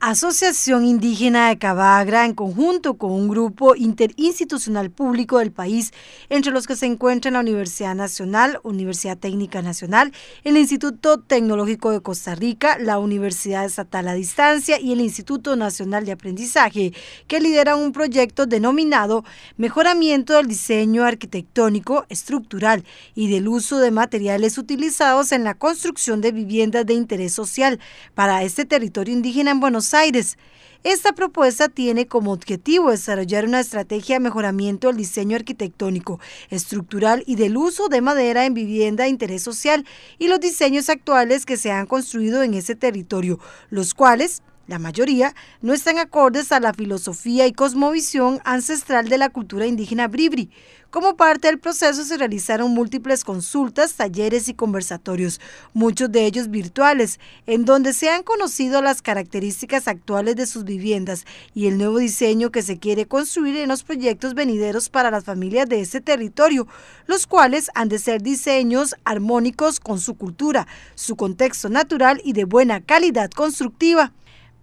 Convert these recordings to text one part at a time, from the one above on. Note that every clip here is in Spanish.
Asociación Indígena de Cabagra, en conjunto con un grupo interinstitucional público del país, entre los que se encuentran la Universidad Nacional, Universidad Técnica Nacional, el Instituto Tecnológico de Costa Rica, la Universidad Estatal a Distancia y el Instituto Nacional de Aprendizaje, que lideran un proyecto denominado Mejoramiento del Diseño Arquitectónico, Estructural y del Uso de Materiales Utilizados en la Construcción de Viviendas de Interés Social para este territorio indígena en Buenos Aires. Esta propuesta tiene como objetivo desarrollar una estrategia de mejoramiento del diseño arquitectónico, estructural y del uso de madera en vivienda de interés social y los diseños actuales que se han construido en ese territorio, los cuales la mayoría, no están acordes a la filosofía y cosmovisión ancestral de la cultura indígena bribri. Como parte del proceso se realizaron múltiples consultas, talleres y conversatorios, muchos de ellos virtuales, en donde se han conocido las características actuales de sus viviendas y el nuevo diseño que se quiere construir en los proyectos venideros para las familias de ese territorio, los cuales han de ser diseños armónicos con su cultura, su contexto natural y de buena calidad constructiva.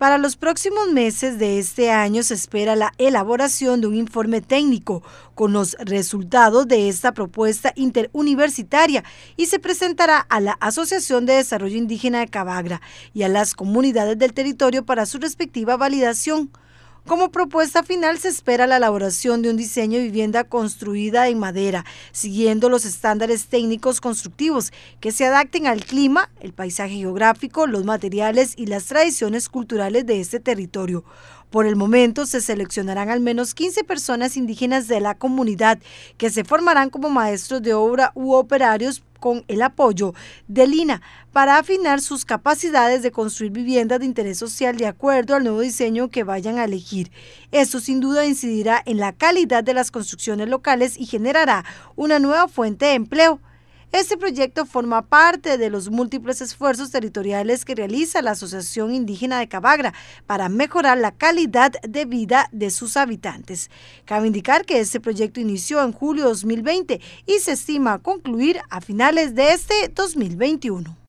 Para los próximos meses de este año se espera la elaboración de un informe técnico con los resultados de esta propuesta interuniversitaria y se presentará a la Asociación de Desarrollo Indígena de Cabagra y a las comunidades del territorio para su respectiva validación. Como propuesta final se espera la elaboración de un diseño de vivienda construida en madera, siguiendo los estándares técnicos constructivos que se adapten al clima, el paisaje geográfico, los materiales y las tradiciones culturales de este territorio. Por el momento se seleccionarán al menos 15 personas indígenas de la comunidad que se formarán como maestros de obra u operarios con el apoyo de Lina para afinar sus capacidades de construir viviendas de interés social de acuerdo al nuevo diseño que vayan a elegir. Esto sin duda incidirá en la calidad de las construcciones locales y generará una nueva fuente de empleo este proyecto forma parte de los múltiples esfuerzos territoriales que realiza la Asociación Indígena de Cabagra para mejorar la calidad de vida de sus habitantes. Cabe indicar que este proyecto inició en julio de 2020 y se estima concluir a finales de este 2021.